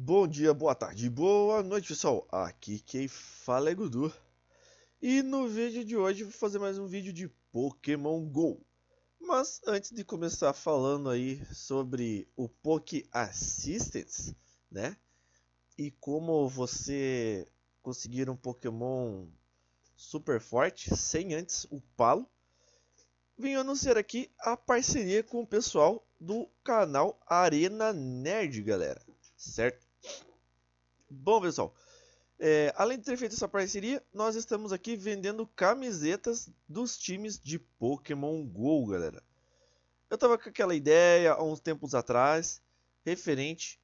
Bom dia, boa tarde, boa noite pessoal, aqui quem fala é Gudu E no vídeo de hoje vou fazer mais um vídeo de Pokémon GO Mas antes de começar falando aí sobre o Poké Assistance, né E como você conseguir um Pokémon super forte sem antes o palo, Vim anunciar aqui a parceria com o pessoal do canal Arena Nerd, galera Certo? Bom, pessoal, é, além de ter feito essa parceria, nós estamos aqui vendendo camisetas dos times de Pokémon GO, galera. Eu estava com aquela ideia há uns tempos atrás, referente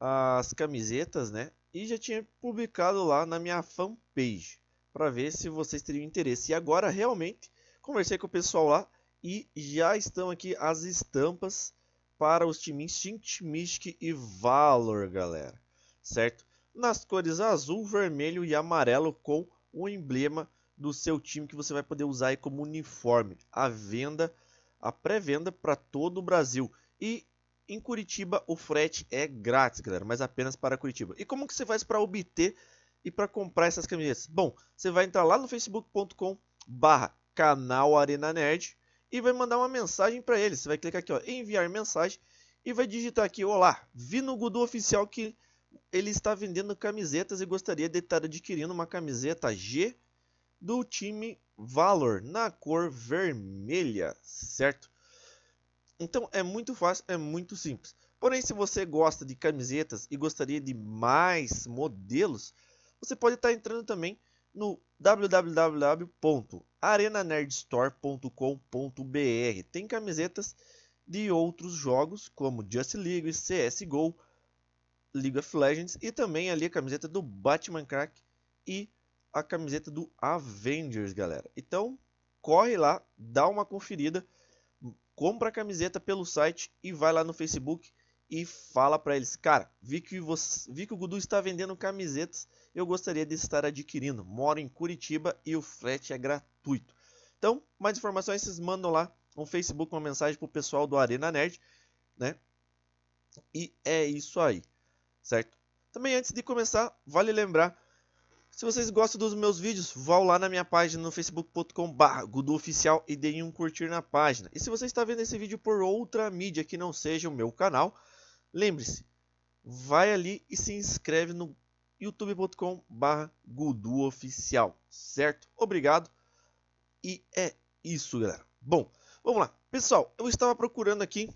às camisetas, né? E já tinha publicado lá na minha fanpage, para ver se vocês teriam interesse. E agora, realmente, conversei com o pessoal lá e já estão aqui as estampas para os times Instinct, Mystic e Valor, galera. Certo? nas cores azul, vermelho e amarelo com o emblema do seu time que você vai poder usar aí como uniforme. A venda, a pré-venda para todo o Brasil. E em Curitiba o frete é grátis, galera, mas apenas para Curitiba. E como que você faz para obter e para comprar essas camisetas? Bom, você vai entrar lá no facebook.com barra canal Arena Nerd e vai mandar uma mensagem para eles. Você vai clicar aqui ó, enviar mensagem e vai digitar aqui, olá, vi no Gudu Oficial que ele está vendendo camisetas e gostaria de estar adquirindo uma camiseta G do time Valor na cor vermelha, certo? Então é muito fácil, é muito simples. Porém, se você gosta de camisetas e gostaria de mais modelos, você pode estar entrando também no www.arenanerdstore.com.br. Tem camisetas de outros jogos como Just League, CS:GO, League of Legends e também ali a camiseta do Batman Crack e a camiseta do Avengers, galera. Então, corre lá, dá uma conferida, compra a camiseta pelo site e vai lá no Facebook e fala para eles, cara, vi que você, vi que o Gudu está vendendo camisetas, eu gostaria de estar adquirindo. Moro em Curitiba e o frete é gratuito. Então, mais informações vocês mandam lá no Facebook, uma mensagem pro pessoal do Arena Nerd, né? E é isso aí certo? Também antes de começar, vale lembrar, se vocês gostam dos meus vídeos, vão lá na minha página no facebook.com.br GuduOficial e deem um curtir na página. E se você está vendo esse vídeo por outra mídia que não seja o meu canal, lembre-se, vai ali e se inscreve no youtube.com.br GuduOficial, certo? Obrigado e é isso, galera. Bom, vamos lá. Pessoal, eu estava procurando aqui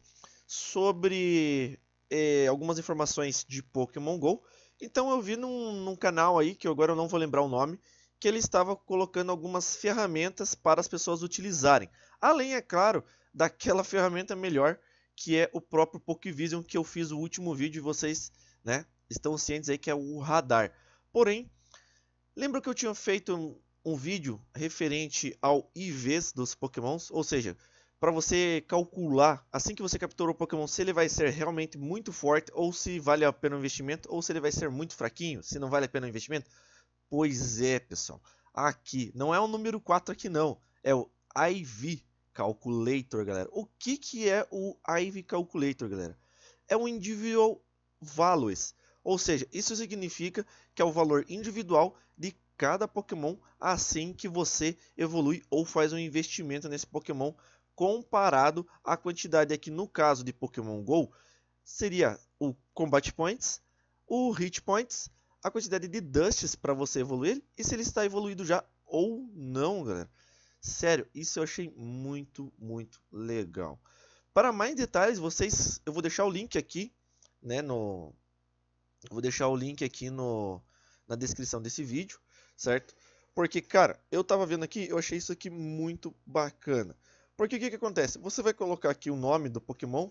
sobre é, algumas informações de Pokémon GO. Então eu vi num, num, canal aí, que agora eu não vou lembrar o nome, que ele estava colocando algumas ferramentas para as pessoas utilizarem. Além, é claro, daquela ferramenta melhor, que é o próprio Pokévision, que eu fiz o último vídeo e vocês né, estão cientes aí que é o radar. Porém, lembra que eu tinha feito um, um vídeo referente ao IVs dos Pokémons? Ou seja, para você calcular assim que você capturou o Pokémon se ele vai ser realmente muito forte ou se vale a pena o investimento ou se ele vai ser muito fraquinho, se não vale a pena o investimento. Pois é, pessoal. Aqui não é o número 4 aqui não, é o IV Calculator, galera. O que que é o IV Calculator, galera? É o individual values, ou seja, isso significa que é o valor individual de cada Pokémon assim que você evolui ou faz um investimento nesse Pokémon comparado à quantidade aqui no caso de Pokémon GO seria o Combat Points, o Hit Points, a quantidade de Dusts para você evoluir e se ele está evoluído já ou não, galera. Sério, isso eu achei muito, muito legal. Para mais detalhes, vocês, eu vou deixar o link aqui, né, no vou deixar o link aqui no na descrição desse vídeo, certo? Porque, cara, eu tava vendo aqui, eu achei isso aqui muito bacana. Porque o que, que acontece? Você vai colocar aqui o nome do Pokémon,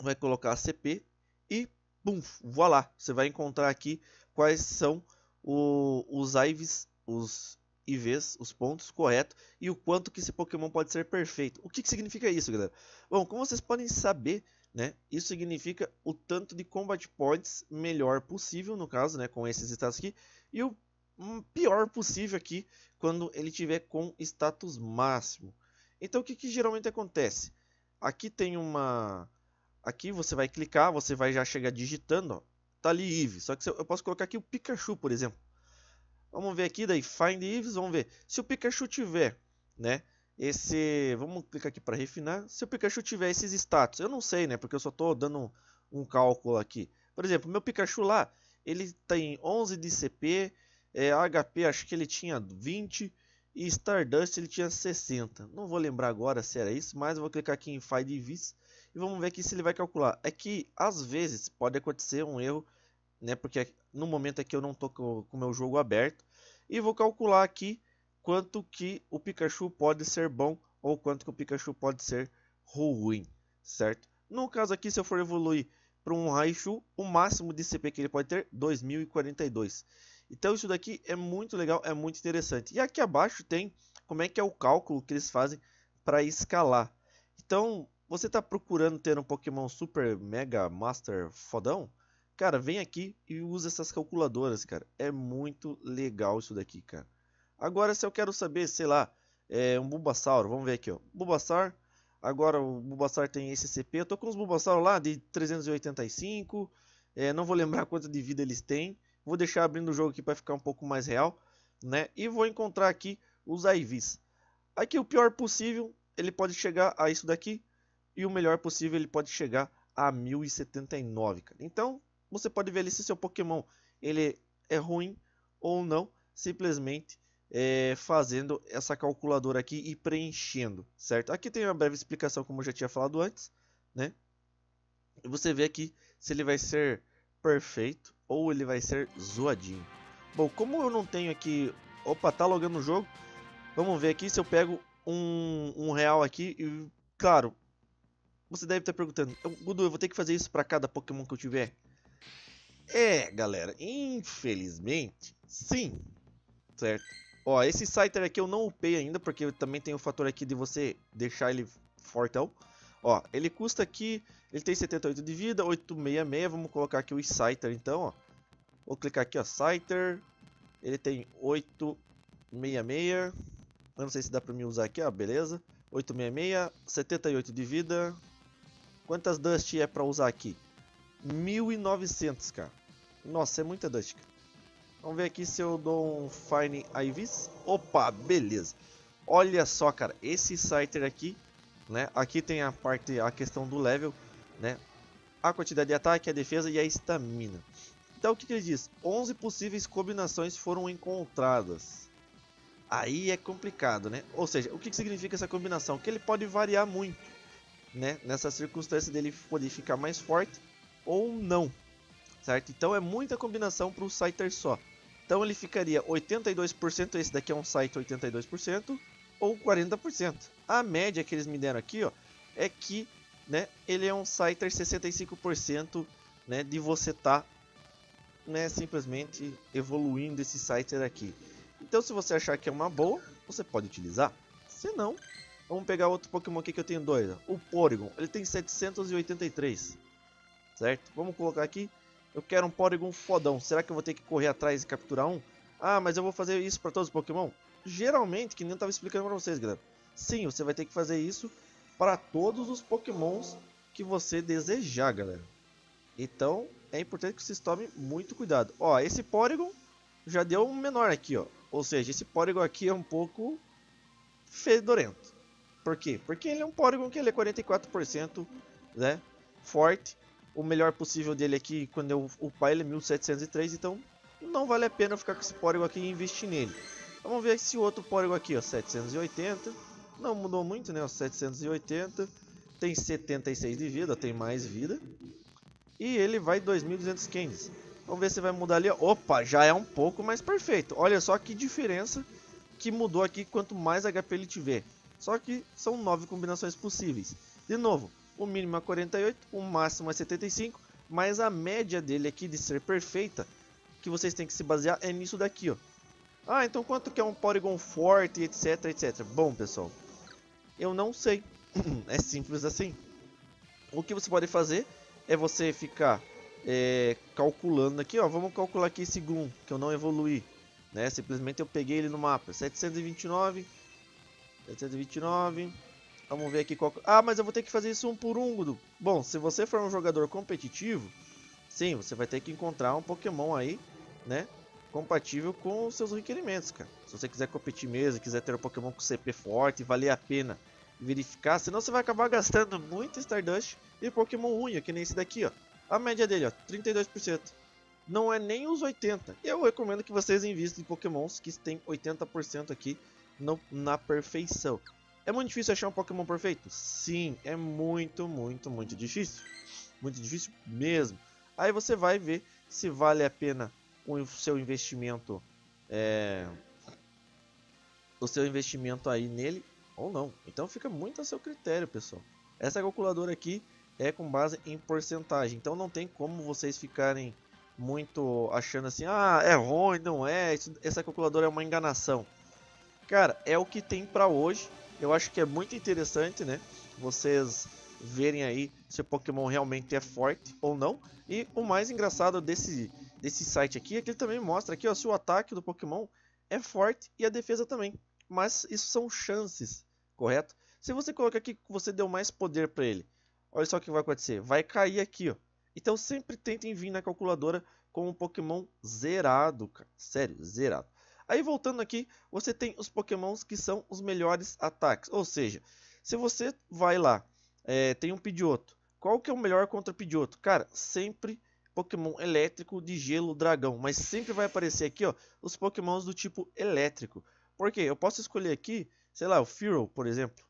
vai colocar a CP e bum, voilá, você vai encontrar aqui quais são o, os IVs, os IVs, os pontos corretos e o quanto que esse Pokémon pode ser perfeito. O que, que significa isso, galera? Bom, como vocês podem saber, né, isso significa o tanto de combat points melhor possível, no caso, né, com esses status aqui, e o hum, pior possível aqui quando ele tiver com status máximo. Então o que, que geralmente acontece? Aqui tem uma. Aqui você vai clicar, você vai já chegar digitando, ó. Tá ali Ives. Só que eu posso colocar aqui o Pikachu, por exemplo. Vamos ver aqui daí, Find Ives, vamos ver. Se o Pikachu tiver, né? Esse. Vamos clicar aqui para refinar. Se o Pikachu tiver esses status, eu não sei, né? Porque eu só estou dando um, um, cálculo aqui. Por exemplo, meu Pikachu lá, ele tem 11 de CP, é, HP acho que ele tinha 20. E Stardust ele tinha 60. Não vou lembrar agora se era isso, mas vou clicar aqui em Find Vis e vamos ver aqui se ele vai calcular. É que às vezes pode acontecer um erro, né? Porque no momento aqui eu não estou com o meu jogo aberto. E vou calcular aqui quanto que o Pikachu pode ser bom ou quanto que o Pikachu pode ser ruim, certo? No caso aqui, se eu for evoluir para um Raichu, o máximo de CP que ele pode ter, 2042. Então isso daqui é muito legal, é muito interessante. E aqui abaixo tem como é que é o cálculo que eles fazem para escalar. Então, você está procurando ter um Pokémon Super Mega Master fodão? Cara, vem aqui e usa essas calculadoras, cara. É muito legal isso daqui, cara. Agora, se eu quero saber, sei lá, é um Bulbasauro, vamos ver aqui, ó. Bulbasaur, agora o Bulbasaur tem esse CP. Eu tô com os Bulbasaur lá de 385, é, não vou lembrar quanto de vida eles têm. Vou deixar abrindo o jogo aqui para ficar um pouco mais real, né? E vou encontrar aqui os IVs. Aqui o pior possível, ele pode chegar a isso daqui. E o melhor possível, ele pode chegar a 1079, cara. Então, você pode ver ali se seu Pokémon ele é ruim ou não, simplesmente é, fazendo essa calculadora aqui e preenchendo, certo? Aqui tem uma breve explicação, como eu já tinha falado antes, né? E você vê aqui se ele vai ser perfeito ou ele vai ser zoadinho. Bom, como eu não tenho aqui... Opa, tá logando o jogo. Vamos ver aqui se eu pego um, um real aqui e, claro, você deve estar perguntando, Gudu, eu vou ter que fazer isso para cada Pokémon que eu tiver? É, galera, infelizmente, sim, certo? Ó, esse Scyther aqui eu não upei ainda, porque também tem o fator aqui de você deixar ele fortão. Ó, ele custa aqui, ele tem 78 de vida, 866, vamos colocar aqui o Scyther então, ó. Vou clicar aqui, ó, Scyther. Ele tem 866. Eu não sei se dá pra mim usar aqui, ó, beleza. 866, 78 de vida. Quantas Dust é pra usar aqui? 1900, cara. Nossa, é muita Dust, cara. Vamos ver aqui se eu dou um Fine Ivis. Opa, beleza. Olha só, cara, esse Scyther aqui né? Aqui tem a parte, a questão do level, né? a quantidade de ataque, a defesa e a estamina. Então o que, que ele diz? 11 possíveis combinações foram encontradas. Aí é complicado, né? Ou seja, o que, que significa essa combinação? Que ele pode variar muito, né? Nessa circunstância dele poder ficar mais forte ou não, certo? Então é muita combinação para o Scyther só. Então ele ficaria 82%, esse daqui é um site 82%, ou 40%. A média que eles me deram aqui ó, é que né, ele é um Scyther 65% né, de você tá, né, simplesmente evoluindo esse Scyther aqui. Então se você achar que é uma boa, você pode utilizar. Se não, vamos pegar outro Pokémon aqui que eu tenho dois. Ó. O Porygon, ele tem 783, certo? Vamos colocar aqui, eu quero um Porygon fodão. Será que eu vou ter que correr atrás e capturar um? Ah, mas eu vou fazer isso para todos os Pokémon? geralmente, que nem eu tava explicando para vocês, galera. Sim, você vai ter que fazer isso para todos os pokémons que você desejar, galera. Então, é importante que vocês tomem muito cuidado. Ó, esse Porygon já deu um menor aqui, ó. Ou seja, esse Porygon aqui é um pouco fedorento. Por quê? Porque ele é um Porygon que ele é 44%, né? Forte. O melhor possível dele aqui, quando eu upar ele é 1703, então não vale a pena ficar com esse Porygon aqui e investir nele. Vamos ver esse outro código aqui, ó, 780. Não mudou muito, né? O 780 tem 76 de vida, tem mais vida. E ele vai 2215. Vamos ver se vai mudar ali. Opa, já é um pouco mais perfeito. Olha só que diferença que mudou aqui quanto mais HP ele tiver. Só que são 9 combinações possíveis. De novo, o mínimo é 48, o máximo é 75, mas a média dele aqui de ser perfeita, que vocês têm que se basear é nisso daqui, ó. Ah, então quanto que é um Porygon forte, etc, etc. Bom, pessoal, eu não sei. é simples assim. O que você pode fazer é você ficar é, calculando aqui, ó. Vamos calcular aqui esse Gloom, que eu não evoluí. Né? Simplesmente eu peguei ele no mapa. 729, 729... Vamos ver aqui qual... Ah, mas eu vou ter que fazer isso um por um, Gudu. Bom, se você for um jogador competitivo, sim, você vai ter que encontrar um Pokémon aí, né? compatível com os seus requerimentos, cara. Se você quiser competir mesmo, quiser ter um Pokémon com CP forte, valer a pena verificar, senão você vai acabar gastando muito Stardust e Pokémon ruim, que nem esse daqui, ó. A média dele, ó, 32%. Não é nem os 80%. eu recomendo que vocês invistam em Pokémons que tem 80% aqui no, na perfeição. É muito difícil achar um Pokémon perfeito? Sim, é muito, muito, muito difícil. Muito difícil mesmo. Aí você vai ver se vale a pena com o seu investimento é, o seu investimento aí nele ou não. Então fica muito a seu critério, pessoal. Essa calculadora aqui é com base em porcentagem. Então não tem como vocês ficarem muito achando assim, ah, é ruim, não é, isso, essa calculadora é uma enganação. Cara, é o que tem para hoje. Eu acho que é muito interessante, né? Vocês verem aí se o Pokémon realmente é forte ou não. E o mais engraçado desse desse site aqui é que ele também mostra aqui ó, se o ataque do Pokémon é forte e a defesa também. Mas isso são chances, correto? Se você colocar aqui que você deu mais poder para ele, olha só o que vai acontecer. Vai cair aqui, ó. Então sempre tentem vir na calculadora com um Pokémon zerado, cara. Sério, zerado. Aí voltando aqui, você tem os Pokémons que são os melhores ataques. Ou seja, se você vai lá, é, tem um Pidgeotto. Qual que é o melhor contra o Pidgeotto? Cara, sempre Pokémon elétrico de gelo dragão. Mas sempre vai aparecer aqui ó, os Pokémons do tipo elétrico. Porque eu posso escolher aqui, sei lá, o Fearow, por exemplo.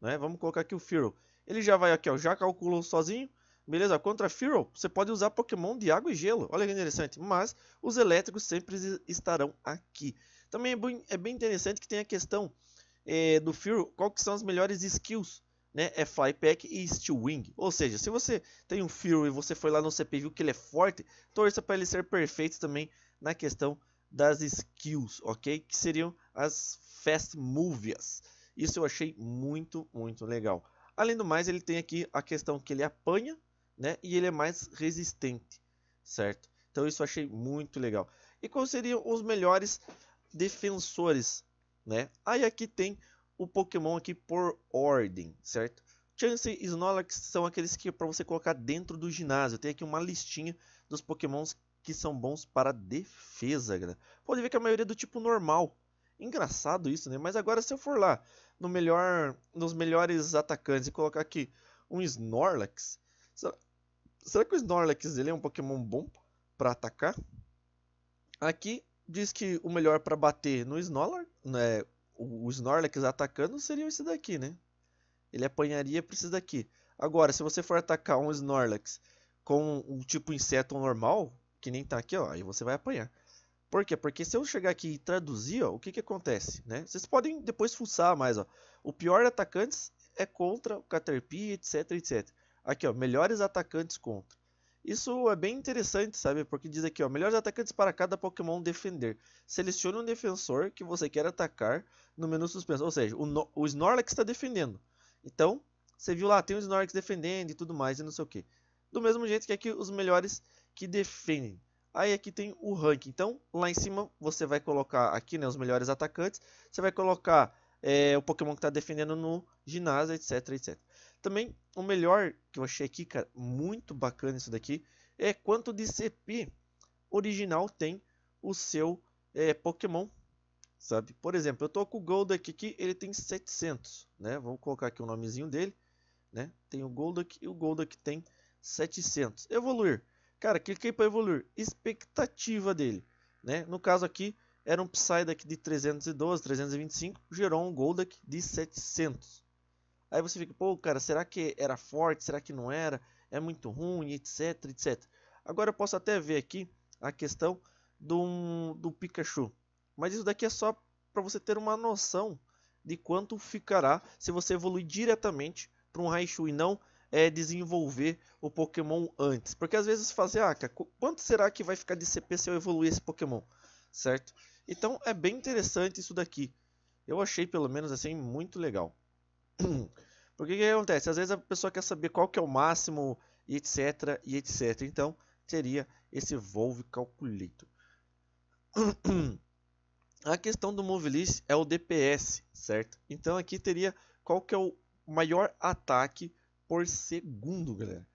Né? Vamos colocar aqui o Fearow. Ele já vai aqui, ó, já calculou sozinho. Beleza, contra Fearow, você pode usar Pokémon de água e gelo. Olha que interessante. Mas os elétricos sempre estarão aqui. Também é, é bem interessante que tem a questão é, do Fearow, qual que são as melhores skills né, é Flypack e Steel Wing. Ou seja, se você tem um Fury e você foi lá no CP e viu que ele é forte, torça para ele ser perfeito também na questão das skills, ok? Que seriam as Fast Movias. Isso eu achei muito, muito legal. Além do mais, ele tem aqui a questão que ele apanha, né? E ele é mais resistente, certo? Então isso eu achei muito legal. E quais seriam os melhores defensores, né? Aí aqui tem o Pokémon aqui por ordem, certo? Chance e Snorlax são aqueles que é para você colocar dentro do ginásio. Tem aqui uma listinha dos Pokémons que são bons para defesa, galera. Pode ver que a maioria é do tipo normal. Engraçado isso, né? Mas agora se eu for lá no melhor, nos melhores atacantes e colocar aqui um Snorlax, será, será que o Snorlax ele é um Pokémon bom para atacar? Aqui diz que o melhor para bater no Snorlax, né? o, Snorlax atacando seria esse daqui, né? Ele apanharia por esse daqui. Agora, se você for atacar um Snorlax com um tipo inseto normal, que nem tá aqui, ó, aí você vai apanhar. Por quê? Porque se eu chegar aqui e traduzir, ó, o que que acontece, né? Vocês podem depois fuçar mais, ó. O pior atacantes é contra o Caterpie, etc, etc. Aqui, ó, melhores atacantes contra. Isso é bem interessante, sabe? Porque diz aqui, ó, melhores atacantes para cada Pokémon defender. Selecione um defensor que você quer atacar no menu suspenso. Ou seja, o, no o Snorlax está defendendo. Então, você viu lá, tem o Snorlax defendendo e tudo mais e não sei o que. Do mesmo jeito que aqui os melhores que defendem. Aí aqui tem o ranking. Então, lá em cima você vai colocar aqui né, os melhores atacantes. Você vai colocar é, o Pokémon que está defendendo no ginásio, etc, etc. Também o melhor que eu achei aqui, cara, muito bacana isso daqui, é quanto de CP original tem o seu é, Pokémon, sabe? Por exemplo, eu tô com o Golduck aqui, ele tem 700, né? Vamos colocar aqui o nomezinho dele, né? Tem o Golduck e o Golduck tem 700. Evoluir. Cara, cliquei para evoluir. Expectativa dele, né? No caso aqui, era um Psyduck de 312, 325, gerou um Golduck de 700. Aí você fica, pô, cara, será que era forte? Será que não era? É muito ruim, etc, etc. Agora eu posso até ver aqui a questão do, do Pikachu. Mas isso daqui é só para você ter uma noção de quanto ficará se você evoluir diretamente para um Raichu e não é, desenvolver o Pokémon antes. Porque às vezes você fala assim, ah, cara, quanto será que vai ficar de CP se eu evoluir esse Pokémon? Certo? Então é bem interessante isso daqui. Eu achei pelo menos assim muito legal. Porque que acontece? Às vezes a pessoa quer saber qual que é o máximo, e etc, e etc. Então, seria esse Volve Calculator. a questão do move list é o DPS, certo? Então aqui teria qual que é o maior ataque por segundo, galera.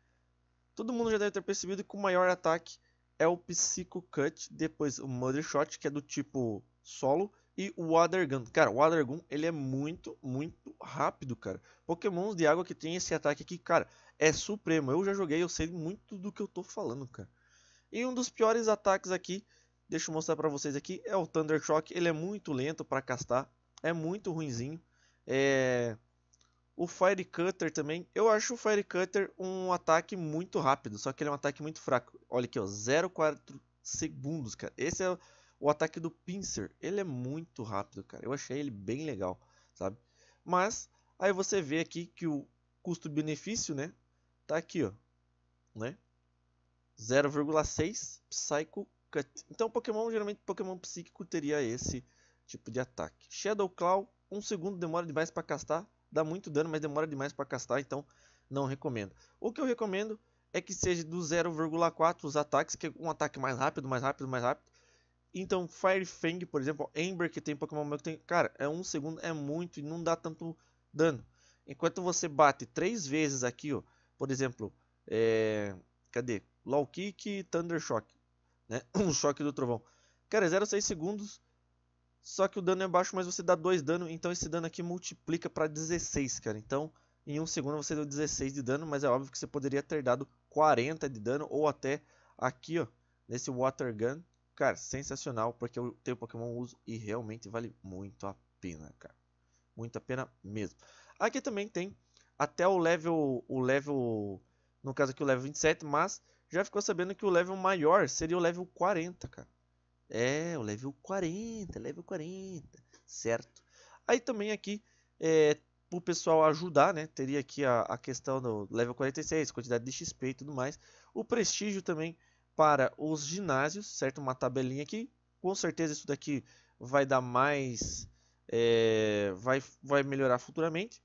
Todo mundo já deve ter percebido que o maior ataque é o Psycho Cut, depois o Mother Shot, que é do tipo solo, e o Gun, cara, o Gun ele é muito, muito rápido, cara. Pokémons de água que tem esse ataque aqui, cara, é supremo. Eu já joguei, eu sei muito do que eu tô falando, cara. E um dos piores ataques aqui, deixa eu mostrar pra vocês aqui, é o Thunder Shock. Ele é muito lento pra castar, é muito ruinzinho. É... O Fire Cutter também, eu acho o Fire Cutter um ataque muito rápido, só que ele é um ataque muito fraco. Olha aqui, ó, 0,4 segundos, cara. Esse é o ataque do Pincer, ele é muito rápido, cara. Eu achei ele bem legal, sabe? Mas aí você vê aqui que o custo-benefício, né? Tá aqui, ó, né? 0,6 Psycho Cut. Então Pokémon, geralmente Pokémon psíquico teria esse tipo de ataque. Shadow Claw, um segundo demora demais para castar, dá muito dano, mas demora demais para castar, então não recomendo. O que eu recomendo é que seja do 0,4 os ataques, que é um ataque mais rápido, mais rápido, mais rápido então, Firefang, por exemplo, Ember, que tem Pokémon meu que tem. Cara, é um segundo, é muito e não dá tanto dano. Enquanto você bate três vezes aqui, ó, por exemplo, é, cadê? Low Kick Thunder Shock, né? um choque do trovão. Cara, é 0,6 segundos, só que o dano é baixo, mas você dá 2 dano, então esse dano aqui multiplica para 16, cara. Então, em 1 um segundo você deu 16 de dano, mas é óbvio que você poderia ter dado 40 de dano, ou até aqui, ó, nesse Water Gun, Cara, sensacional, porque eu tenho Pokémon uso e realmente vale muito a pena, cara. Muito a pena mesmo. Aqui também tem até o level, o level, no caso aqui o level 27, mas já ficou sabendo que o level maior seria o level 40, cara. É, o level 40, level 40, certo. Aí também aqui, é, pro pessoal ajudar, né, teria aqui a, a questão do level 46, quantidade de XP e tudo mais. O prestígio também para os ginásios, certo? Uma tabelinha aqui. Com certeza isso daqui vai dar mais, é, vai, vai melhorar futuramente.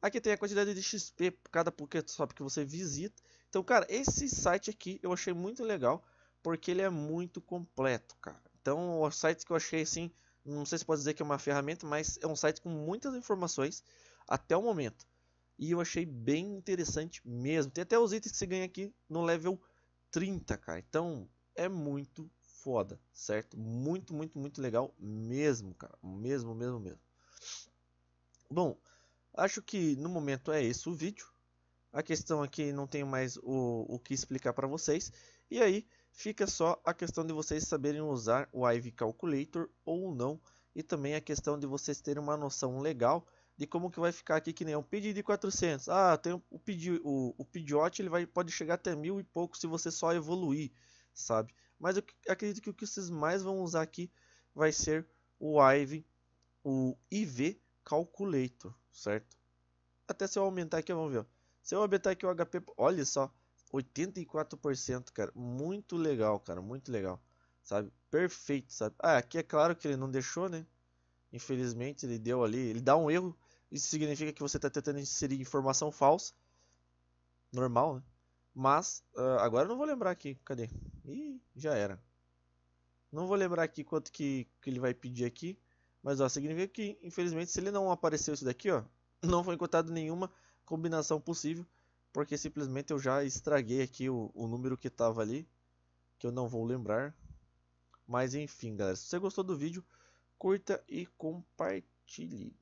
Aqui tem a quantidade de XP por cada Pokéstop que você visita. Então, cara, esse site aqui eu achei muito legal, porque ele é muito completo, cara. Então, o site que eu achei, assim, não sei se pode dizer que é uma ferramenta, mas é um site com muitas informações até o momento. E eu achei bem interessante mesmo. Tem até os itens que você ganha aqui no level 30, cara. Então é muito foda, certo? Muito, muito, muito legal mesmo, cara. Mesmo, mesmo, mesmo. Bom, acho que no momento é esse o vídeo. A questão aqui não tenho mais o, o que explicar para vocês. E aí fica só a questão de vocês saberem usar o IV Calculator ou não. E também a questão de vocês terem uma noção legal de como que vai ficar aqui que nem um pedido de 400. Ah, tem o pedido o, o pidiote ele vai pode chegar até mil e pouco se você só evoluir, sabe? Mas eu acredito que o que vocês mais vão usar aqui vai ser o IV, o IV Calculator, certo? Até se eu aumentar aqui, vamos ver. Ó. Se eu aumentar aqui o HP, olha só, 84%, cara, muito legal, cara, muito legal, sabe? Perfeito, sabe? Ah, aqui é claro que ele não deixou, né? Infelizmente, ele deu ali, ele dá um erro. Isso significa que você está tentando inserir informação falsa. Normal, né? Mas, uh, agora eu não vou lembrar aqui. Cadê? Ih, já era. Não vou lembrar aqui quanto que, que ele vai pedir aqui. Mas, ó, significa que, infelizmente, se ele não apareceu isso daqui, ó. Não foi encontrado nenhuma combinação possível. Porque simplesmente eu já estraguei aqui o, o número que estava ali. Que eu não vou lembrar. Mas, enfim, galera. Se você gostou do vídeo curta e compartilhe.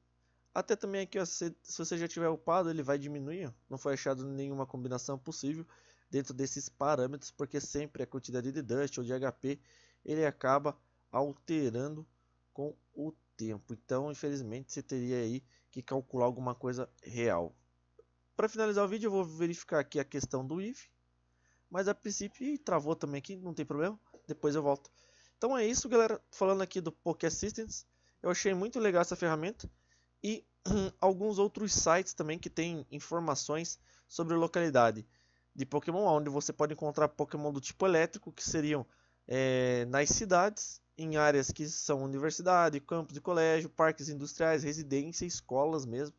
Até também aqui, ó, se, se, você já tiver upado, ele vai diminuir. Não foi achado nenhuma combinação possível dentro desses parâmetros, porque sempre a quantidade de dust ou de HP ele acaba alterando com o tempo. Então, infelizmente, você teria aí que calcular alguma coisa real. Para finalizar o vídeo, eu vou verificar aqui a questão do if, mas a princípio travou também aqui, não tem problema. Depois eu volto. Então é isso, galera. Falando aqui do Poké Assistance, eu achei muito legal essa ferramenta e alguns outros sites também que têm informações sobre localidade de Pokémon, onde você pode encontrar Pokémon do tipo elétrico, que seriam é, nas cidades, em áreas que são universidade, campos de colégio, parques industriais, residências, escolas mesmo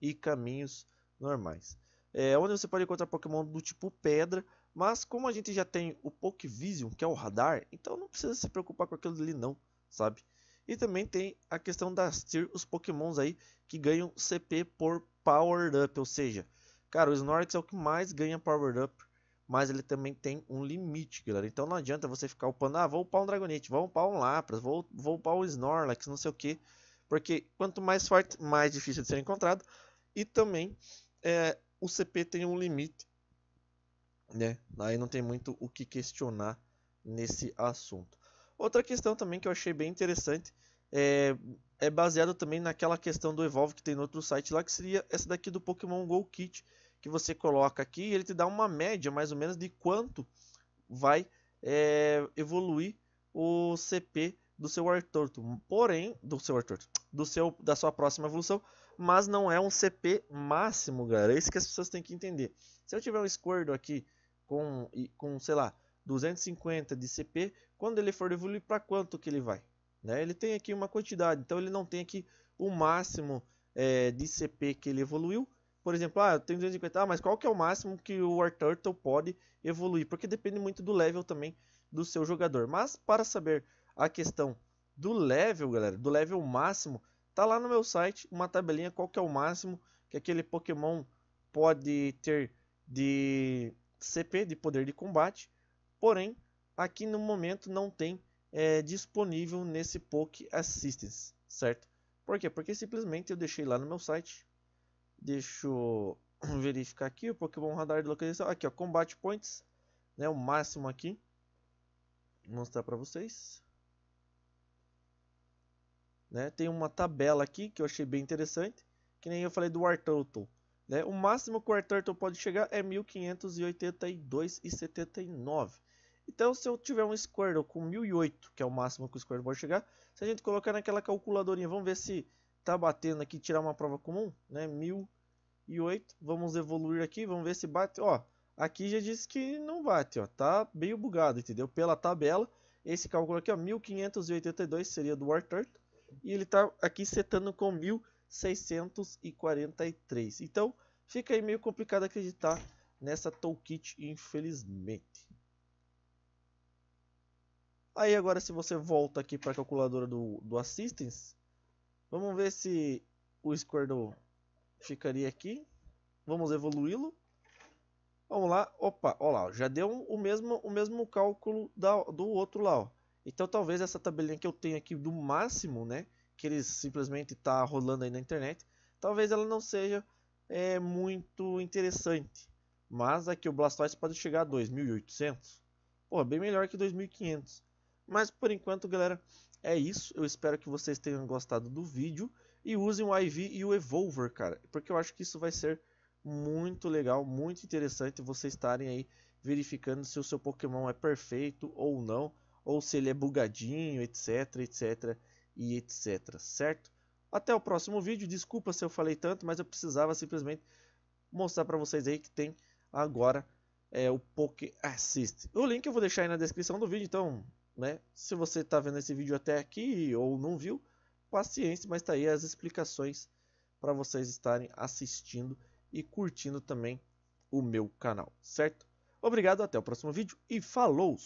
e caminhos normais. É, onde você pode encontrar Pokémon do tipo pedra, mas como a gente já tem o Poke Vision, que é o radar, então não precisa se preocupar com aquilo ali não, sabe? E também tem a questão das tier, os pokémons aí que ganham CP por Power Up, ou seja, cara, o Snorlax é o que mais ganha Power Up, mas ele também tem um limite, galera. Então não adianta você ficar upando, ah, vou upar um Dragonite, vou upar um Lapras, vou, vou upar um Snorlax, não sei o que. Porque quanto mais forte, mais difícil de ser encontrado. E também é, o CP tem um limite né? Aí não tem muito o que questionar nesse assunto. Outra questão também que eu achei bem interessante é, é baseado também naquela questão do Evolve que tem no outro site lá, que seria essa daqui do Pokémon Go Kit, que você coloca aqui e ele te dá uma média mais ou menos de quanto vai é, evoluir o CP do seu Artorto, porém do seu Artorto, do seu da sua próxima evolução, mas não é um CP máximo, galera. É isso que as pessoas têm que entender. Se eu tiver um Squirtle aqui com, com sei lá, 250 de CP, quando ele for evoluir para quanto que ele vai? Né? Ele tem aqui uma quantidade, então ele não tem aqui o máximo é, de CP que ele evoluiu. Por exemplo, ah, eu tenho 250, ah, mas qual que é o máximo que o War Turtle pode evoluir? Porque depende muito do level também do seu jogador. Mas para saber a questão do level, galera, do level máximo, tá lá no meu site uma tabelinha qual que é o máximo que aquele Pokémon pode ter de CP, de poder de combate, porém aqui no momento não tem é, disponível nesse Poke Assistance, certo? Por quê? Porque simplesmente eu deixei lá no meu site, Deixo verificar aqui o Pokémon Radar de localização, aqui ó, Combate Points, né, o máximo aqui, vou mostrar para vocês. Né, tem uma tabela aqui que eu achei bem interessante, que nem eu falei do Wartortle. Né? O máximo que o Arthurton pode chegar é 1582,79. Então, se eu tiver um Squirtle com 1008, que é o máximo que o Squirtle pode chegar, se a gente colocar naquela calculadorinha, vamos ver se tá batendo aqui, tirar uma prova comum, né? 1008, vamos evoluir aqui, vamos ver se bate, ó. Aqui já disse que não bate, ó, tá meio bugado, entendeu? Pela tabela, esse cálculo aqui, ó, 1582 seria do Arthur, e ele tá aqui setando com 1008. 643. Então, fica aí meio complicado acreditar nessa toolkit, infelizmente. Aí agora se você volta aqui para a calculadora do, do Assistance, vamos ver se o square do ficaria aqui. Vamos evoluí-lo. Vamos lá, opa, olha lá, já deu o, mesmo, o mesmo cálculo da, do outro lá, ó. Então talvez essa tabelinha que eu tenho aqui do máximo, né, que ele simplesmente está rolando aí na internet, talvez ela não seja é, muito interessante. Mas aqui o Blastoise pode chegar a 2.800. Pô, bem melhor que 2.500. Mas por enquanto, galera, é isso. Eu espero que vocês tenham gostado do vídeo. E usem o IV e o Evolver, cara. Porque eu acho que isso vai ser muito legal, muito interessante vocês estarem aí verificando se o seu Pokémon é perfeito ou não. Ou se ele é bugadinho, etc, etc, e etc, certo? Até o próximo vídeo, desculpa se eu falei tanto, mas eu precisava simplesmente mostrar para vocês aí que tem agora é, o Poké Assist. O link eu vou deixar aí na descrição do vídeo, então, né, se você está vendo esse vídeo até aqui ou não viu, paciência, mas tá aí as explicações para vocês estarem assistindo e curtindo também o meu canal, certo? Obrigado, até o próximo vídeo e falou!